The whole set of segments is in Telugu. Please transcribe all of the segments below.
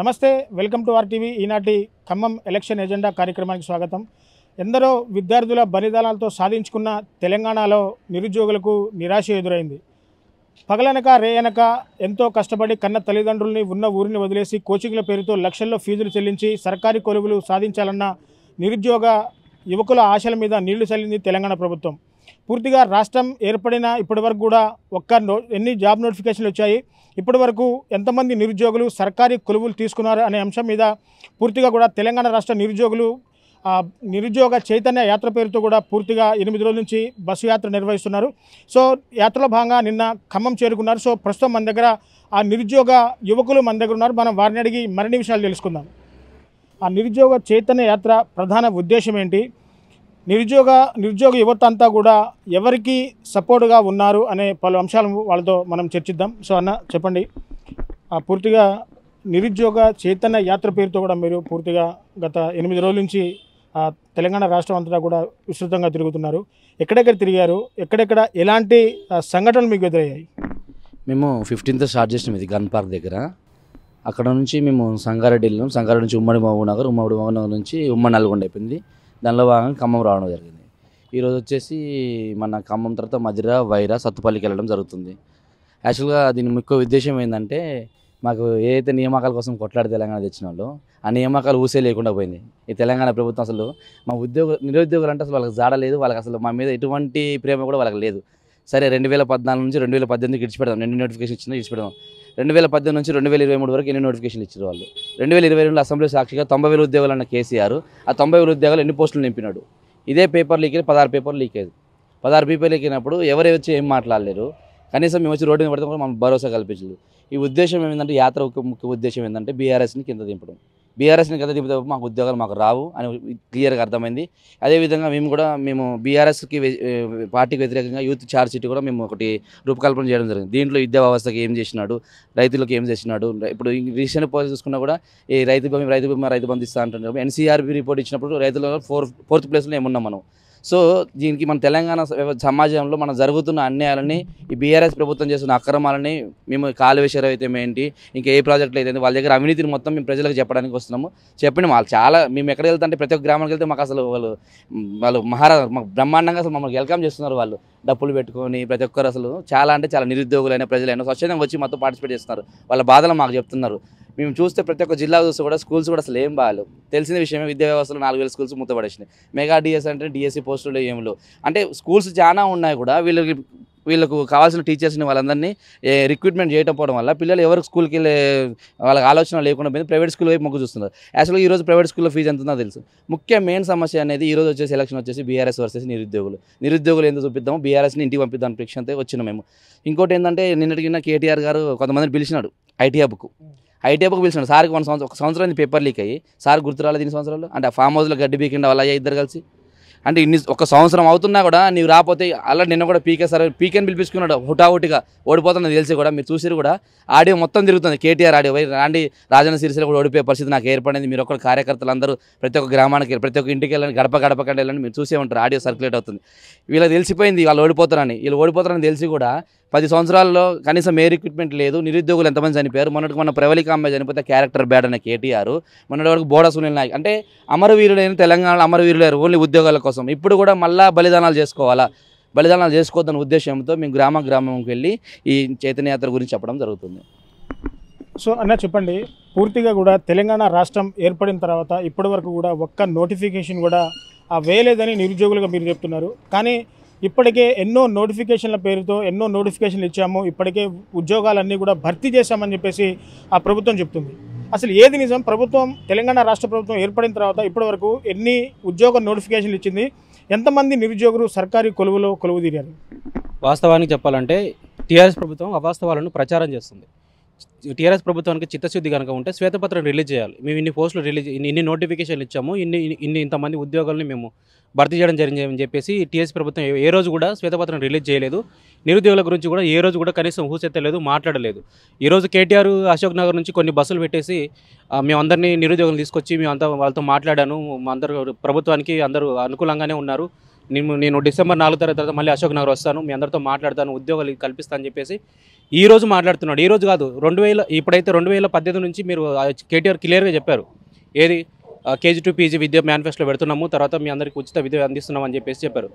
నమస్తే వెల్కమ్ టు ఆర్ టీవీ ఈనాటి ఖమ్మం ఎలక్షన్ ఎజెండా కార్యక్రమానికి స్వాగతం ఎందరో విద్యార్థుల బలిదానాలతో సాధించుకున్న తెలంగాణలో నిరుద్యోగులకు నిరాశ ఎదురైంది పగలనక రేయనక ఎంతో కష్టపడి కన్న తల్లిదండ్రుల్ని ఉన్న ఊరిని వదిలేసి కోచింగ్ల పేరుతో లక్షల్లో ఫీజులు చెల్లించి సర్కారీ కొలువులు సాధించాలన్న నిరుద్యోగ యువకుల ఆశల మీద నీళ్లు చల్లింది తెలంగాణ ప్రభుత్వం పూర్తిగా రాష్ట్రం ఏర్పడిన ఇప్పటి వరకు కూడా ఒక్క నో ఎన్ని జాబ్ నోటిఫికేషన్లు వచ్చాయి ఇప్పటి వరకు ఎంతమంది నిరుద్యోగులు సర్కారీ కొలువులు తీసుకున్నారు అనే అంశం మీద పూర్తిగా కూడా తెలంగాణ రాష్ట్ర నిరుద్యోగులు నిరుద్యోగ చైతన్య యాత్ర పేరుతో కూడా పూర్తిగా ఎనిమిది రోజుల నుంచి బస్సు యాత్ర నిర్వహిస్తున్నారు సో యాత్రలో భాగంగా నిన్న ఖమ్మం చేరుకున్నారు సో ప్రస్తుతం మన దగ్గర ఆ నిరుద్యోగ యువకులు మన దగ్గర ఉన్నారు మనం వారిని అడిగి మరిన్ని విషయాలు తెలుసుకుందాం ఆ నిరుద్యోగ చైతన్య యాత్ర ప్రధాన ఉద్దేశం ఏంటి నిరుద్యోగ నిరుద్యోగ యువత అంతా కూడా ఎవరికి సపోర్ట్గా ఉన్నారు అనే పలు అంశాలు వాళ్ళతో మనం చర్చిద్దాం సో అన్న చెప్పండి పూర్తిగా నిరుద్యోగ చైతన్య యాత్ర పేరుతో కూడా మీరు పూర్తిగా గత ఎనిమిది రోజుల నుంచి తెలంగాణ రాష్ట్రం అంతటా కూడా విస్తృతంగా తిరుగుతున్నారు ఎక్కడెక్కడ తిరిగారు ఎక్కడెక్కడ ఎలాంటి సంఘటనలు మీకు ఎదురయ్యాయి మేము ఫిఫ్టీన్త్ స్టార్ట్ చేసినాం ఇది గన్ పార్క్ దగ్గర అక్కడ నుంచి మేము సంగారెడ్డి వెళ్ళాం సంగారెడ్డి నుంచి ఉమ్మడి మహబూబ్ నగర్ ఉమ్మడి మహబూబ్ నగర్ నుంచి ఉమ్మడి నల్గొండ అయిపోయింది దానిలో భాగంగా ఖమ్మం రావడం జరిగింది ఈరోజు వచ్చేసి మన ఖమ్మం తర్వాత మధిర వైరా సత్తుపల్లికి వెళ్ళడం జరుగుతుంది యాక్చువల్గా దీని ముఖ్య ఉద్దేశం ఏంటంటే మాకు ఏదైతే నియామకాల కోసం కొట్లాడి తెలంగాణ తెచ్చిన వాళ్ళు ఆ నియామకాలు ఊసే లేకుండా పోయింది ఈ తెలంగాణ ప్రభుత్వం అసలు మా ఉద్యోగ నిరుద్యోగులు అంటే అసలు వాళ్ళకి జాడ లేదు వాళ్ళకి అసలు మా మీద ఎటువంటి ప్రేమ కూడా వాళ్ళకి లేదు సరే రెండు వేల పద్నాలుగు నుంచి రెండు వేల పద్దెనిమిది ఇడిచిపెడదాం రెండు నోటిఫికేషన్ ఇచ్చినా ఇడిచిపెడదాం రెండు వేల పద్దెనిమిది నుంచి రెండు వేల ఇరవై మూడు వరకు ఎన్ని నోటిఫికేషన్లు ఇచ్చిన వాళ్ళు రెండు వేల ఇరవై రెండులో అసెంబ్లీ సాక్షిగా తొంభై వేల ఉద్యోగాలు అన్న కేసీఆర్ ఆ తొంభై వేల ఉద్యోగాలు ఎన్ని పోస్టులు నింపినాడు ఇదే పేపర్ లీక్ అయ్యి పదహారు పేపర్ లీక్ అయ్యేది పదహారు పేపర్ లీక్ అయినప్పుడు ఎవరు వచ్చి ఏం మాట్లాడలేరు కనీసం మేము వచ్చి రోడ్డు మీద పడితే మనం భరోసా కల్పించలేదు ఈ ఉద్దేశం ఏంటంటే యాత్ర ముఖ్య ఉద్దేశం ఏంటంటే బీఆర్ఎస్ని కింద దింపడం బీఆర్ఎస్ని గత తిప్పితే మాకు ఉద్యోగాలు మాకు రావు అని క్లియర్గా అర్థమైంది అదేవిధంగా మేము కూడా మేము బీఆర్ఎస్కి పార్టీకి వ్యతిరేకంగా యూత్ ఛార్జ్ షీట్ కూడా మేము ఒకటి రూపకల్పన చేయడం జరిగింది దీంట్లో విద్యా వ్యవస్థకి ఏం చేసినాడు రైతులకు ఏం చేసినాడు ఇప్పుడు రీసెంట్ పోలీస్ చూసుకున్నా కూడా ఈ రైతు రైతు రైతు బంధిస్తా అంటున్నారు ఎన్సీఆర్బీ రిపోర్ట్ ఇచ్చినప్పుడు రైతుల ఫోర్ ఫోర్త్ ప్లేస్లో ఏమున్నాం మనం సో దీనికి మన తెలంగాణ సమాజంలో మనం జరుగుతున్న అన్యాయాలని ఈ బీఆర్ఎస్ ప్రభుత్వం చేస్తున్న అక్రమాలని మేము కాలువేశ్వరం అయితే ఏంటి ఇంకా ఏ ప్రాజెక్టులు అయితే వాళ్ళ దగ్గర అవినీతిని మొత్తం మేము ప్రజలకు చెప్పడానికి వస్తున్నాము చెప్పిన వాళ్ళు చాలా మేము ఎక్కడికి వెళ్తా అంటే ప్రతి ఒక్క గ్రామానికి వెళ్తే మాకు అసలు వాళ్ళు వాళ్ళు మహారాజు బ్రహ్మాండంగా అసలు మమ్మల్ని వెల్కమ్ చేస్తున్నారు వాళ్ళు డప్పులు పెట్టుకొని ప్రతి ఒక్కరు అసలు చాలా అంటే చాలా నిరుద్యోగులైన ప్రజలైన స్వచ్ఛందంగా వచ్చి మాతో పార్టిసిపేట్ చేస్తున్నారు వాళ్ళ బాధలు మాకు చెప్తున్నారు మేము చూస్తే ప్రతి ఒక్క జిల్లా చూస్తే కూడా స్కూల్స్ కూడా అసలు ఏం బాగాలు తెలిసిన విషయమే విద్యా వ్యవస్థలో నాలుగు వేల స్కూల్స్ మూతపడేసినాయి మెగా డిఎస్ అంటే డిఎస్సి పోస్టులు ఏములు అంటే స్కూల్స్ చాలా ఉన్నాయి కూడా వీళ్ళకి వీళ్ళకు కావాల్సిన టీచర్స్ని వాళ్ళందరినీ రిక్రూట్మెంట్ చేయటం పోవడం వల్ల పిల్లలు ఎవరు స్కూల్కి వెళ్ళే వాళ్ళకి ఆలోచన లేకుండా పోయింది ప్రైవేట్ స్కూల్ వైపు మొగ్గు చూస్తున్నారు యాక్చువల్గా ఈరోజు ప్రైవేట్ స్కూల్లో ఫీజు ఎంత ఉందో తెలుసు ముఖ్య మెయిన్ సమస్య అనేది ఈరోజు వచ్చేసి ఎలక్షన్ వచ్చేసి బీఆర్ఎస్ వర్సెస్ నిరుద్యోగులు నిరుద్యోగులు ఎందుకు చూపిద్దాము బీఆర్ఎస్ని ఇంటికి పంపిద్దాం ప్రేక్షణతో వచ్చినాం మేము ఇంకోటి ఏంటంటే నిన్నటికిన కేటీఆర్ గారు కొంతమందిని పిలిచినాడు ఐటీ హబ్కు ఐటీఐకి పిలిచినాడు సార్కి వన్ సంవత్సరం ఒక సంవత్సరం పేపర్ లీక్ అయ్యి సార్ గుర్తురాలేదు దీని సంవత్సరాలు అంటే ఫామ్ హౌస్లో గడ్డి బీకిండా వాళ్ళ ఇద్దరు కలిసి అంటే ఇన్ని ఒక సంవత్సరం అవుతున్నా కూడా నీవు రాకపోతే అలా నిన్న కూడా పీకే సార్ పీకేని పిలిపించుకున్నాడు హుటాహుటిగా ఓడిపోతున్నది తెలిసి కూడా మీరు చూసిరు కూడా ఆడియో మొత్తం తిరుగుతుంది కేటీఆర్ ఆడియో రాండి రాజన్న సిరిసిలో కూడా ఓడిపోయే పరిస్థితి నాకు ఏర్పడింది మీరు ఒక్కడ కార్యకర్తలందరూ ప్రతి ఒక్క గ్రామానికి ప్రతి ఒక్క ఇంటికి వెళ్ళండి గడప గడప కంటే వెళ్ళని మీరు చూసే ఉంటారు ఆడియో సర్క్యులేట్ అవుతుంది వీళ్ళ తెలిసిపోయింది వాళ్ళు ఓడిపోతారని వీళ్ళు ఓడిపోతారని తెలిసి కూడా పది సంవత్సరాల్లో కనీసం ఏ ఎక్విప్మెంట్ లేదు నిరుద్యోగులు ఎంతమంది చనిపోయారు మొన్నటికి మన ప్రవళిక అమ్మాయి చనిపోతే క్యారెక్టర్ బ్యాడ్ అనే కేటీఆర్ మొన్నటి వరకు బోడ సునీల్ నాయక్ అంటే అమరవీరులైన తెలంగాణలో అమరవీరులేరు ఓన్లీ ఉద్యోగాల కోసం ఇప్పుడు కూడా మళ్ళా బలిదానాలు చేసుకోవాలా బలిదానాలు చేసుకోవద్దన్న ఉద్దేశంతో మేము గ్రామ గ్రామంకి వెళ్ళి ఈ చైతన్యయాత్ర గురించి చెప్పడం జరుగుతుంది సో అన్న చెప్పండి పూర్తిగా కూడా తెలంగాణ రాష్ట్రం ఏర్పడిన తర్వాత ఇప్పటి వరకు కూడా ఒక్క నోటిఫికేషన్ కూడా వేయలేదని నిరుద్యోగులుగా మీరు చెప్తున్నారు కానీ ఇప్పటికే ఎన్నో నోటిఫికేషన్ల పేరుతో ఎన్నో నోటిఫికేషన్లు ఇచ్చాము ఇప్పటికే ఉద్యోగాలన్నీ కూడా భర్తీ చేశామని చెప్పేసి ఆ ప్రభుత్వం చెప్తుంది అసలు ఏది నిజం ప్రభుత్వం తెలంగాణ రాష్ట్ర ప్రభుత్వం ఏర్పడిన తర్వాత ఇప్పటివరకు ఎన్ని ఉద్యోగ నోటిఫికేషన్లు ఇచ్చింది ఎంతమంది నిరుద్యోగులు సర్కారీ కొలువులో కొలువు తీరారు వాస్తవానికి చెప్పాలంటే టీఆర్ఎస్ ప్రభుత్వం అవాస్తవాలను ప్రచారం చేస్తుంది టీఆర్ఎస్ ప్రభుత్వానికి చిత్తశుద్ధి కనుక ఉంటే శ్వేతపత్రం రిలీజ్ చేయాలి మేము ఇన్ని పోస్టులు రిలీజ్ ఇన్ని నోటిఫికేషన్లు ఇచ్చాము ఇన్ని ఇన్ని ఇంతమంది ఉద్యోగాలని మేము భర్తీ చేయడం జరిగింది అని చెప్పేసి టీఎస్ ప్రభుత్వం ఏ రోజు కూడా శ్వేతపత్రం రిలీజ్ చేయలేదు నిరుద్యోగుల గురించి కూడా ఏ రోజు కూడా కనీసం ఊసెత్తలేదు మాట్లాడలేదు ఈరోజు కేటీఆర్ అశోక్ నగర్ నుంచి కొన్ని బస్సులు పెట్టేసి మేమందరినీ నిరుద్యోగులు తీసుకొచ్చి మేము అంతా వాళ్ళతో మాట్లాడాను అందరూ ప్రభుత్వానికి అందరూ అనుకూలంగానే ఉన్నారు నేను నేను డిసెంబర్ నాలుగు తారీఖు తర్వాత మళ్ళీ అశోక్ నగర్ వస్తాను మీ అందరితో మాట్లాడతాను ఉద్యోగాలు కల్పిస్తాను చెప్పేసి ఈ రోజు మాట్లాడుతున్నాడు ఈ రోజు కాదు రెండు వేల ఇప్పుడైతే రెండు వేల పద్దెనిమిది నుంచి మీరు కేటీఆర్ క్లియర్గా చెప్పారు ఏది కేజీ టు పీజీ విద్య మేనిఫెస్టోలో పెడుతున్నాము తర్వాత మీ అందరికీ ఉచిత విద్య అందిస్తున్నాం అని చెప్పేసి చెప్పారు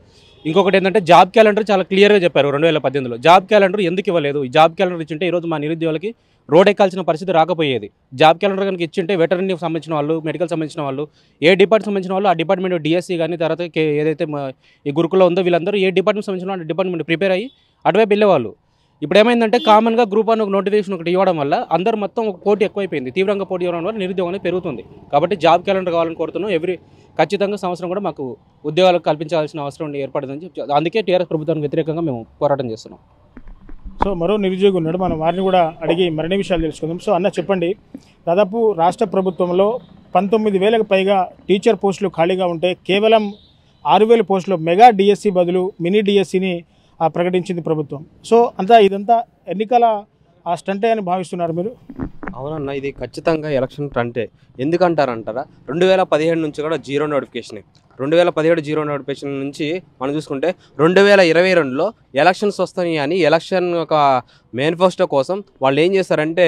ఇంకొకటి ఏంటంటే జాబ్ క్యాలెండర్ చాలా క్లియర్గా చెప్పారు రెండు వేల పద్దెనిమిదిలో జాబ్ క్యాలెండర్ ఎందుకు ఇవ్వలేదు ఈ జాబ్ క్యాలెండర్ ఇచ్చింటే ఈరోజు మా నిరుద్యోగులకి రోడ్ ఎక్కాల్సిన పరిస్థితి రాకపోయేది జాబ్ క్యాలెండర్ కనుక ఇచ్చింటే వెటరీకి సంబంధించిన వాళ్ళు మెడికల్ సంబంధించిన వాళ్ళు ఏ డిపార్ట్మెంట్ సంబంధించిన వాళ్ళు ఆ డిపార్ట్మెంట్ డిఎస్సీ కానీ తర్వాత ఏదైతే ఈ గురుకులో ఉందో వీళ్ళందరూ ఏ డిపార్ట్మెంట్ సంబంధించిన వాళ్ళు డిపార్ట్మెంట్ ప్రిపేర్ అయ్యి అటువైపు వెళ్ళేవాళ్ళు ఇప్పుడు ఏమైందంటే కామన్గా గ్రూప్ వన్ ఒక నోటిఫికేషన్ ఒకటి ఇవ్వడం వల్ల అందరు మొత్తం ఒక కోటి ఎక్కువైపోయింది తీవ్రంగా పోటీ ఇవ్వడం వల్ల నిరుద్యోగం పెరుగుతుంది కాబట్టి జాబ్ క్యాలెండర్ కావాలని కోరుతున్నాం ఎవ్రీ ఖచ్చితంగా సంవత్సరం కూడా మాకు ఉద్యోగాలకు కల్పించాల్సిన అవసరం ఏర్పడిందని చెప్పి అందుకే టీఆర్ఎస్ ప్రభుత్వానికి వ్యతిరేకంగా మేము పోరాటం చేస్తున్నాం సో మరో నిరుద్యోగి ఉన్నాడు మనం వారిని కూడా అడిగి మరిన్ని విషయాలు తెలుసుకుందాం సో అన్న చెప్పండి దాదాపు రాష్ట్ర ప్రభుత్వంలో పంతొమ్మిది వేలకు పైగా టీచర్ పోస్టులు ఖాళీగా ఉంటే కేవలం ఆరు వేల పోస్టులు మెగా డిఎస్సి బదులు మినీ డిఎస్సిని ప్రకటించింది ప్రభుత్వం సో అంతా ఇదంతా ఎన్నికల ఆ స్టంటే అని భావిస్తున్నారు మీరు అవునన్న ఇది ఖచ్చితంగా ఎలక్షన్ ఫ్రంటే ఎందుకంటారంటారా రెండు వేల పదిహేడు నుంచి కూడా జీరో నోటిఫికేషన్ రెండు వేల పదిహేడు జీరో నోటిఫికేషన్ నుంచి మనం చూసుకుంటే రెండు వేల ఇరవై రెండులో ఎలక్షన్స్ వస్తాయి అని ఎలక్షన్ ఒక మేనిఫెస్టో కోసం వాళ్ళు ఏం చేస్తారంటే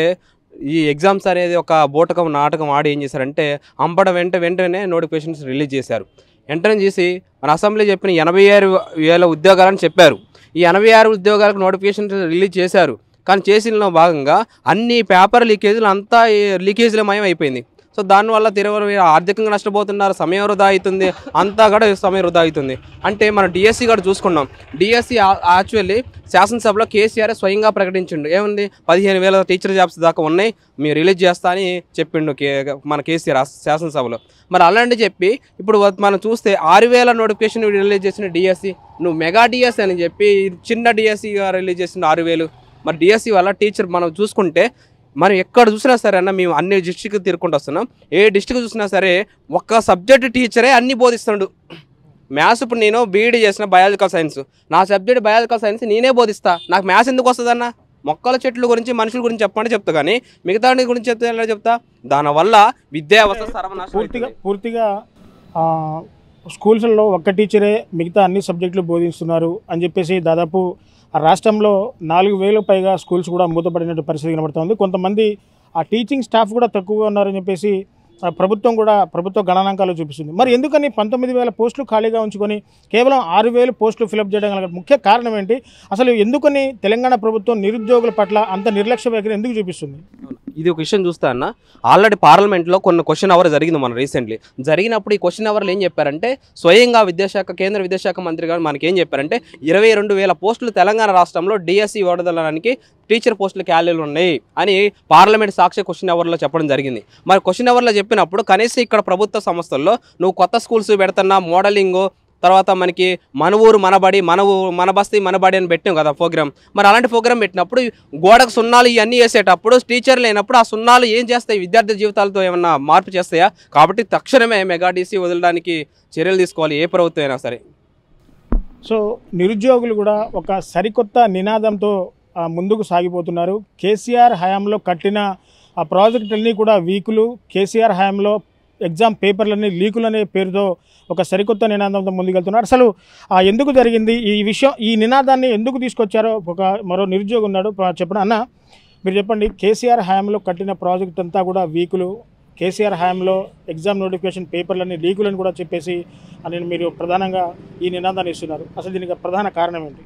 ఈ ఎగ్జామ్స్ అనేది ఒక బోటకం నాటకం ఆడి ఏం చేశారంటే అంబడ వెంట వెంటనే నోటిఫికేషన్స్ రిలీజ్ చేశారు ఎంటర్ చేసి మన అసెంబ్లీ చెప్పిన ఎనభై ఆరు వేల ఉద్యోగాలని చెప్పారు ఈ ఎనభై ఆరు ఉద్యోగాలకు నోటిఫికేషన్ రిలీజ్ చేశారు కానీ చేసిన భాగంగా అన్ని పేపర్ లీకేజీలు అంతా లీకేజీలమయం అయిపోయింది సో దానివల్ల తీవ్ర మీరు ఆర్థికంగా నష్టపోతున్నారు సమయం వృధా అవుతుంది అంతా కూడా సమయం వృధా అవుతుంది అంటే మనం డిఎస్సి కూడా చూసుకున్నాం డిఎస్సి యాక్చువల్లీ e శాసనసభలో కేసీఆర్ స్వయంగా ప్రకటించిండు ఏముంది పదిహేను వేల టీచర్ జాబ్స్ దాకా ఉన్నాయి మీరు రిలీజ్ చేస్తా అని చెప్పిండు కే మన కేసీఆర్ శాసనసభలో మరి అలాంటి చెప్పి ఇప్పుడు మనం చూస్తే ఆరు వేల నోటిఫికేషన్ రిలీజ్ చేసిన డిఎస్సి e. నువ్వు మెగా డిఎస్సి e అని చెప్పి చిన్న డిఎస్సిగా రిలీజ్ చేసిన ఆరు వేలు మరి డిఎస్సి వల్ల టీచర్ మనం చూసుకుంటే మనం ఎక్కడ చూసినా సరే అన్న మేము అన్ని డిస్టిక్ తీరుకుంటూ వస్తున్నాం ఏ డిస్టిక్ చూసినా సరే ఒక్క సబ్జెక్ట్ టీచరే అన్ని బోధిస్తున్నాడు మ్యాథ్స్ ఇప్పుడు నేను బీఈడీ చేసిన బయాలజికల్ సైన్స్ నా సబ్జెక్ట్ బయాలజికల్ సైన్స్ నేనే బోధిస్తా నాకు మ్యాథ్స్ ఎందుకు వస్తుందన్న మొక్కల చెట్ల గురించి మనుషుల గురించి చెప్పండి చెప్తా కానీ మిగతా గురించి చెప్తా చెప్తా దానివల్ల విద్యా వ్యవస్థ సర్వనాశ పూర్తిగా పూర్తిగా స్కూల్స్లో ఒక్క టీచరే మిగతా అన్ని సబ్జెక్టులు బోధిస్తున్నారు అని చెప్పేసి దాదాపు రాష్ట్రంలో నాలుగు వేలకు పైగా స్కూల్స్ కూడా మూతపడినట్టు పరిస్థితి కనబడుతుంది కొంతమంది ఆ టీచింగ్ స్టాఫ్ కూడా తక్కువగా ఉన్నారని చెప్పేసి ప్రభుత్వం కూడా ప్రభుత్వ గణనాంకాలు చూపిస్తుంది మరి ఎందుకని పంతొమ్మిది వేల పోస్టులు ఖాళీగా ఉంచుకొని కేవలం ఆరు వేలు పోస్టులు ఫిలప్ చేయడం గల ముఖ్య కారణం ఏంటి అసలు ఎందుకని తెలంగాణ ప్రభుత్వం నిరుద్యోగుల పట్ల అంత నిర్లక్ష్య వైఖరి ఎందుకు చూపిస్తుంది ఇది ఒక విషయం చూస్తా అన్న ఆల్రెడీ పార్లమెంట్లో కొన్ని క్వశ్చన్ అవర్ జరిగింది మన రీసెంట్లీ జరిగినప్పుడు ఈ క్వశ్చన్ అవర్లు ఏం చెప్పారంటే స్వయంగా విద్యాశాఖ కేంద్ర విద్యాశాఖ మంత్రి గారు మనకి ఏం చెప్పారంటే ఇరవై రెండు వేల పోస్టులు తెలంగాణ రాష్ట్రంలో డిఎస్సి ఓడదలడానికి టీచర్ పోస్టులు ఖాళీలు ఉన్నాయి అని పార్లమెంట్ సాక్షి క్వశ్చన్ అవర్లో చెప్పడం జరిగింది మరి క్వశ్చన్ అవర్లో చెప్పినప్పుడు కనీసం ఇక్కడ ప్రభుత్వ సంస్థల్లో నువ్వు కొత్త స్కూల్స్ పెడుతున్నా మోడలింగ్ తర్వాత మనకి మన ఊరు మనబడి మన ఊరు మన బస్తీ మనబడి అని పెట్టాం కదా ప్రోగ్రామ్ మరి అలాంటి ప్రోగ్రామ్ పెట్టినప్పుడు గోడకు సున్నాలు ఇవన్నీ వేసేటప్పుడు టీచర్ లేనప్పుడు ఆ సున్నాలు ఏం చేస్తాయి విద్యార్థి జీవితాలతో ఏమన్నా మార్పు చేస్తాయా కాబట్టి తక్షణమే మెగాడీసీ వదలడానికి చర్యలు తీసుకోవాలి ఏ ప్రభుత్వం అయినా సరే సో నిరుద్యోగులు కూడా ఒక సరికొత్త నినాదంతో ముందుకు సాగిపోతున్నారు కేసీఆర్ హయాంలో కట్టిన ఆ ప్రాజెక్టులన్నీ కూడా వీకులు కేసీఆర్ హయాంలో ఎగ్జామ్ పేపర్లని లీకులనే పేరుతో ఒక సరికొత్త నినాదంతో ముందుకెళ్తున్నారు అసలు ఎందుకు జరిగింది ఈ విషయం ఈ నినాదాన్ని ఎందుకు తీసుకొచ్చారో ఒక మరో నిరుద్యోగం ఉన్నాడు చెప్పిన అన్న మీరు చెప్పండి కేసీఆర్ హయాంలో కట్టిన ప్రాజెక్ట్ అంతా కూడా వీకులు కేసీఆర్ హయాంలో ఎగ్జామ్ నోటిఫికేషన్ పేపర్లన్నీ లీకులని కూడా చెప్పేసి అని మీరు ప్రధానంగా ఈ నినాదాన్ని ఇస్తున్నారు అసలు దీనికి ప్రధాన కారణం ఏంటి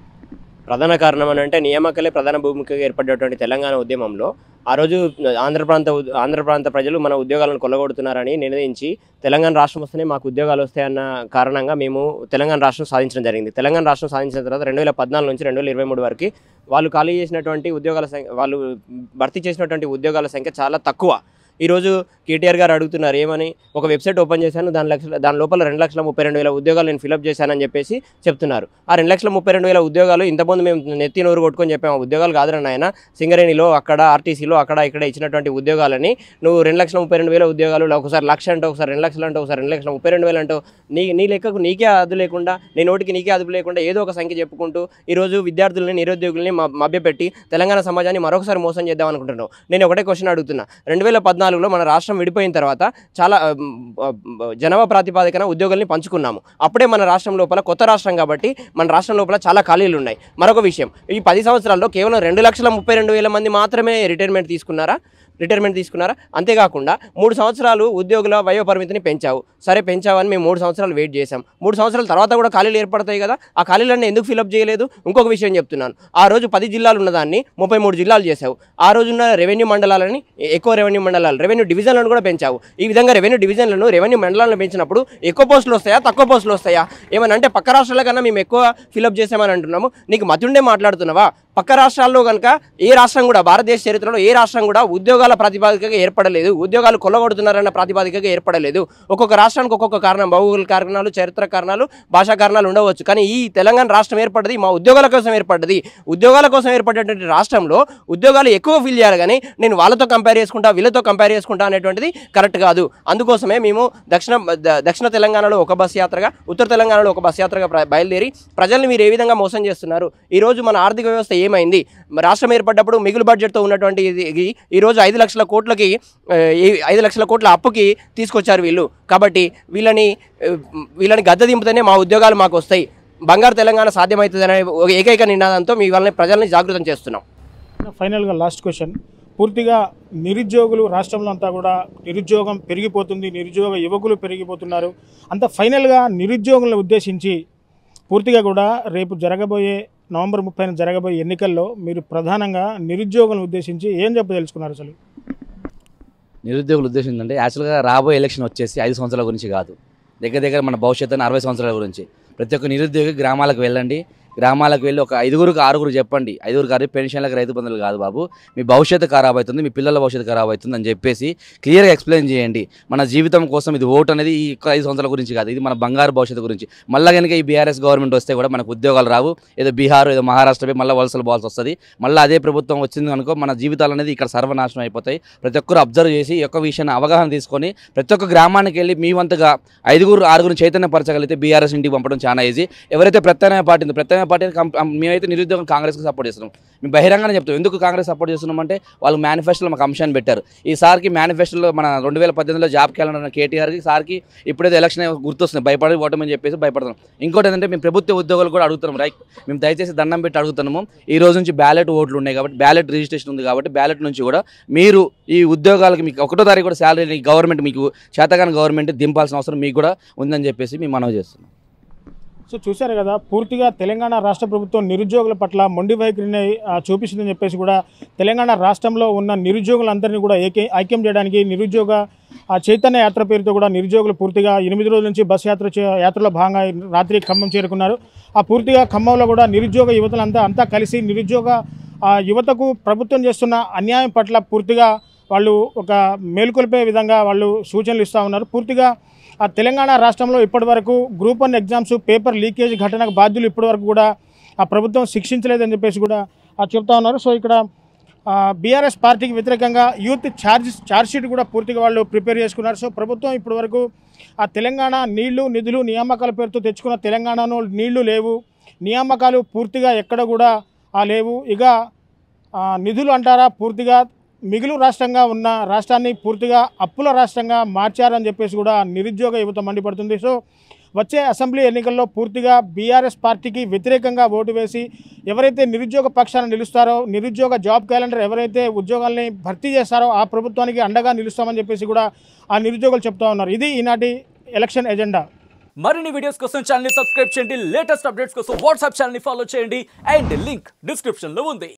ప్రధాన కారణం అని అంటే నియామకాలే ప్రధాన భూమికగా ఏర్పడేటువంటి తెలంగాణ ఉద్యమంలో ఆ రోజు ఆంధ్ర ప్రాంత ఆంధ్ర ప్రాంత ప్రజలు మన ఉద్యోగాలను కొల్లగొడుతున్నారని నిర్ణయించి తెలంగాణ రాష్ట్రం వస్తేనే మాకు ఉద్యోగాలు వస్తాయన్న కారణంగా మేము తెలంగాణ రాష్ట్రం సాధించడం జరిగింది తెలంగాణ రాష్ట్రం సాధించిన తర్వాత రెండు వేల పద్నాలుగు నుంచి రెండు వేల ఇరవై మూడు వరకు వాళ్ళు ఖాళీ చేసినటువంటి ఉద్యోగాల సంఖ్య వాళ్ళు భర్తీ చేసినటువంటి ఉద్యోగాల సంఖ్య చాలా తక్కువ ఈరోజు కేటీఆర్ గారు అడుగుతున్నారు ఏమని ఒక వెబ్సైట్ ఓపెన్ చేశాను దాని లక్షల దాని లోపల రెండు లక్షల ముప్పై రెండు వేల ఉద్యోగాలు నేను ఫిలప్ చేశానని చెప్పేసి చెప్తున్నారు ఆ రెండు లక్షల ముప్పై రెండు వేల ఉద్యోగాలు ఇంతకుముందు మేము నెత్తి నోరు కొట్టుకొని చెప్పాము ఉద్యోగాలు కాదురా ఆయన సింగరేణిలో అక్కడ ఆర్టీసీలో అక్కడ ఇక్కడ ఇచ్చినటువంటి ఉద్యోగాలని నువ్వు రెండు లక్షల ముప్పై రెండు వేల ఉద్యోగాలు ఒకసారి లక్ష అంటే ఒకసారి రెండు లక్షలు అంటే ఒకసారి రెండు లక్షల ముప్పై రెండు వేలు అంటూ నీ నీ లెక్కకు నీకే అదుపు లేకుండా నీ నోటికి నీకే అదుపు లేకుండా ఏదో ఒక సంఖ్య చెప్పుకుంటూ ఈరోజు విద్యార్థుల్ని నిరుద్యోగుల్ని మభ్యపెట్టి తెలంగాణ సమాజాన్ని మరొకసారి మోసం చేద్దాం అనుకుంటున్నావు నేను ఒకటే క్వశ్చన్ అడుగుతున్నా రెండు వేల పద్నాలుగులో మన రాష్ట్రం విడిపోయిన తర్వాత చాలా జనాభా ప్రాతిపాదికన ఉద్యోగుల్ని పంచుకున్నాము అప్పుడే మన రాష్ట్రం లోపల కొత్త రాష్ట్రం కాబట్టి మన రాష్ట్రం లోపల చాలా ఖాళీలు ఉన్నాయి మరొక విషయం ఈ పది సంవత్సరాల్లో కేవలం రెండు లక్షల ముప్పై రెండు వేల మంది మాత్రమే రిటైర్మెంట్ తీసుకున్నారా రిటైర్మెంట్ తీసుకున్నారా అంతేకాకుండా మూడు సంవత్సరాలు ఉద్యోగుల వయో పరిమితిని పెంచావు సరే పెంచావని మేము మూడు సంవత్సరాలు వెయిట్ చేశాం మూడు సంవత్సరాల తర్వాత కూడా ఖాళీలు ఏర్పడతాయి కదా ఆ ఖాళీలన్నీ ఎందుకు ఫిలప్ చేయలేదు ఇంకొక విషయం చెప్తున్నాను ఆ రోజు పది జిల్లాలు ఉన్నదాన్ని ముప్పై మూడు జిల్లాలు చేశావు ఆ రోజున్న రెవెన్యూ మండలాలని ఎక్కువ రెవెన్యూ మండలాలు రెవెన్యూ డివిజన్లను కూడా పెంచావు ఈ విధంగా రెవెన్యూ డివిజన్లను రెవెన్యూ మండలాలను పెంచినప్పుడు ఎక్కువ పోస్టులు వస్తాయా తక్కువ పోస్టులు వస్తాయా అంటే పక్క రాష్ట్రాల కన్నా మేము ఎక్కువ ఫిలప్ చేసామని అంటున్నాము నీకు మతుండే మాట్లాడుతున్నావా పక్క రాష్ట్రాల్లో కనుక ఏ రాష్ట్రం కూడా భారతదేశ చరిత్రలో ఏ రాష్ట్రం కూడా ఉద్యోగాల ప్రాతిపాదికగా ఏర్పడలేదు ఉద్యోగాలు కొలగొడుతున్నారన్న ప్రాతిపాదికగా ఏర్పడలేదు ఒక్కొక్క రాష్ట్రానికి ఒక్కొక్క కారణం భౌగోళిక కారణాలు చరిత్ర కారణాలు భాషా కారణాలు ఉండవచ్చు కానీ ఈ తెలంగాణ రాష్ట్రం ఏర్పడ్డది మా ఉద్యోగాల కోసం ఏర్పడ్డది ఉద్యోగాల కోసం ఏర్పడేటువంటి రాష్ట్రంలో ఉద్యోగాలు ఎక్కువ ఫిల్ చేయాలి కానీ నేను వాళ్ళతో కంపేర్ చేసుకుంటా వీళ్ళతో కంపేర్ చేసుకుంటా అనేటువంటిది కరెక్ట్ కాదు అందుకోసమే మేము దక్షిణ దక్షిణ తెలంగాణలో ఒక బస్ యాత్రగా ఉత్తర తెలంగాణలో ఒక బస్ యాత్రగా బయలుదేరి ప్రజల్ని మీరు ఏ విధంగా మోసం చేస్తున్నారు ఈరోజు మన ఆర్థిక వ్యవస్థ ఏమైంది రాష్ట్రం ఏర్పడ్డప్పుడు మిగులు బడ్జెట్తో ఉన్నటువంటి ఇది ఈరోజు ఐదు లక్షల కోట్లకి ఐదు లక్షల కోట్ల అప్పుకి తీసుకొచ్చారు వీళ్ళు కాబట్టి వీళ్ళని వీళ్ళని గద్దె దింపుతేనే మా ఉద్యోగాలు మాకు వస్తాయి బంగారు తెలంగాణ సాధ్యమవుతుంది అనే ఏకైక నినాదంతో మీ వాళ్ళని ప్రజల్ని జాగృతం చేస్తున్నాం ఫైనల్గా లాస్ట్ క్వశ్చన్ పూర్తిగా నిరుద్యోగులు రాష్ట్రంలో అంతా కూడా నిరుద్యోగం పెరిగిపోతుంది నిరుద్యోగ యువకులు పెరిగిపోతున్నారు అంత ఫైనల్గా నిరుద్యోగులను ఉద్దేశించి పూర్తిగా కూడా రేపు జరగబోయే నవంబర్ ముప్పై జరగబోయే ఎన్నికల్లో మీరు ప్రధానంగా నిరుద్యోగులను ఉద్దేశించి ఏం చెప్పదలుచుకున్నారు అసలు నిరుద్యోగులు ఉద్దేశం అంటే యాక్చువల్గా రాబోయే ఎలక్షన్ వచ్చేసి ఐదు సంవత్సరాల గురించి కాదు దగ్గర దగ్గర మన భవిష్యత్తు అరవై సంవత్సరాల గురించి ప్రతి ఒక్క నిరుద్యోగి గ్రామాలకు వెళ్ళండి గ్రామాలకు వెళ్ళి ఒక ఐదుగురికి ఆరుగురు చెప్పండి ఐదుగురు గారి పెన్షన్లకు రైతు బంధువులు కాదు బాబు మీ భవిష్యత్తు ఖరాబ్ అవుతుంది మీ పిల్లల భవిష్యత్తు ఖరాబ్ అవుతుంది అని చెప్పేసి క్లియర్గా ఎక్స్ప్లెయిన్ చేయండి మన జీవితం కోసం ఇది ఓటు అనేది ఈ ఐదు సంవత్సరాల గురించి కాదు ఇది మన బంగారు భవిష్యత్తు గురించి మళ్ళీ కనుక ఈ బీఆర్ఎస్ గవర్నమెంట్ వస్తే కూడా మనకు ఉద్యోగాలు రావు ఏదో బీహార్ ఏదో మహారాష్ట్ర మళ్ళీ వలసలు పోవాల్సి వస్తుంది మళ్ళీ అదే ప్రభుత్వం వచ్చింది అనుకో మన జీవితాలు అనేది ఇక్కడ సర్వనాశనం అయిపోతాయి ప్రతి ఒక్కరు అబ్జర్వ్ చేసి యొక్క విషయాన్ని అవగాహన తీసుకొని ప్రతి ఒక్క గ్రామానికి వెళ్ళి మీ వంతగా ఐదుగురు ఆరుగురు చైతన్యపరచగలిగితే బీఆర్ఎస్ ఇంటికి పంపడం చాలా ఈజీ ఎవరైతే ప్రత్యామ్నాయ పార్టీ ప్రత్యామ్నాయ పార్టీ మేమైతే నిరుద్యోగం కాంగ్రెస్కి సపోర్ట్ చేస్తున్నాం మేము బహిరంగంగా చెప్తాం ఎందుకు కాంగ్రెస్ సపోర్ట్ చేస్తున్నాం అంటే వాళ్ళు మేనిఫెస్టోలో మాకు అంశాన్ని పెట్టారు ఈసారికి మేనిఫెస్టోలో మన రెండు వేల పద్దెనిమిదిలో జాబ్ క్యాలెండర్ కేటీఆర్కి సార్కి ఇప్పుడైతే ఎలక్షన్ గుర్తొస్తుంది భయపడి ఓటమని చెప్పేసి భయపడుతున్నాం ఇంకోటి ఏంటంటే మేము ప్రభుత్వ ఉద్యోగాలు కూడా అడుగుతున్నాం రైట్ మేము దయచేసి దండం పెట్టి అడుగుతున్నాము ఈ రోజు నుంచి బ్యాలెట్ ఓట్లు ఉన్నాయి కాబట్టి బ్యాలెట్ రిజిస్ట్రేషన్ ఉంది కాబట్టి బ్యాలెట్ నుంచి కూడా మీరు ఈ ఉద్యోగాలకు మీకు ఒకటో తారీఖు కూడా శాలరీ గవర్నమెంట్ మీకు చేతగాని గవర్నమెంట్ దింపాల్సిన అవసరం మీకు కూడా ఉందని చెప్పేసి మేము మనవి చేస్తున్నాం సో చూశారు కదా పూర్తిగా తెలంగాణ రాష్ట్ర ప్రభుత్వం నిరుద్యోగుల పట్ల మొండి వైఖరిని చూపిస్తుందని చెప్పేసి కూడా తెలంగాణ రాష్ట్రంలో ఉన్న నిరుద్యోగులందరినీ కూడా ఏకే ఐక్యం చేయడానికి నిరుద్యోగ చైతన్య యాత్ర పేరుతో కూడా నిరుద్యోగులు పూర్తిగా ఎనిమిది రోజుల నుంచి బస్సు యాత్ర యాత్రలో భాగంగా రాత్రి ఖమ్మం చేరుకున్నారు ఆ పూర్తిగా ఖమ్మంలో కూడా నిరుద్యోగ యువతలంతా అంతా కలిసి నిరుద్యోగ యువతకు ప్రభుత్వం చేస్తున్న అన్యాయం పట్ల పూర్తిగా వాళ్ళు ఒక మేలుకొల్పే విధంగా వాళ్ళు సూచనలు ఇస్తూ ఉన్నారు పూర్తిగా ఆ తెలంగాణ రాష్ట్రంలో ఇప్పటివరకు group one exams paper leakage ఘటనకు బాధ్యులు ఇప్పటివరకు కూడా ఆ ప్రభుత్వం శిక్షించలేదని చెప్పేసి కూడా చెప్తా ఉన్నారు సో ఇక్కడ బీఆర్ఎస్ పార్టీకి వ్యతిరేకంగా యూత్ ఛార్జ్ ఛార్జ్షీట్ కూడా పూర్తిగా వాళ్ళు ప్రిపేర్ చేసుకున్నారు సో ప్రభుత్వం ఇప్పటి వరకు ఆ తెలంగాణ నీళ్లు నిధులు నియామకాల పేరుతో తెచ్చుకున్న తెలంగాణలో నీళ్లు లేవు నియామకాలు పూర్తిగా ఎక్కడ కూడా లేవు ఇక నిధులు అంటారా పూర్తిగా మిగులు రాష్ట్రంగా ఉన్న రాష్ట్రాన్ని పూర్తిగా అప్పుల రాష్ట్రంగా మార్చారని చెప్పేసి కూడా నిరుద్యోగ యువత మండిపడుతుంది సో వచ్చే అసెంబ్లీ ఎన్నికల్లో పూర్తిగా బీఆర్ఎస్ పార్టీకి వ్యతిరేకంగా ఓటు వేసి ఎవరైతే నిరుద్యోగ పక్షాన నిలుస్తారో నిరుద్యోగ జాబ్ క్యాలెండర్ ఎవరైతే ఉద్యోగాల్ని భర్తీ చేస్తారో ఆ ప్రభుత్వానికి అండగా నిలుస్తామని చెప్పేసి కూడా ఆ నిరుద్యోగులు చెప్తా ఉన్నారు ఇది ఈనాటి ఎలక్షన్ ఎజెండా మరిన్ని వీడియోస్ కోసం ఛానల్ సబ్స్క్రైబ్ చేయండి లేటెస్ట్ అప్డేట్స్ కోసం వాట్సాప్ ఛానల్ని ఫాలో చేయండి అండ్ లింక్ డిస్క్రిప్షన్లో ఉంది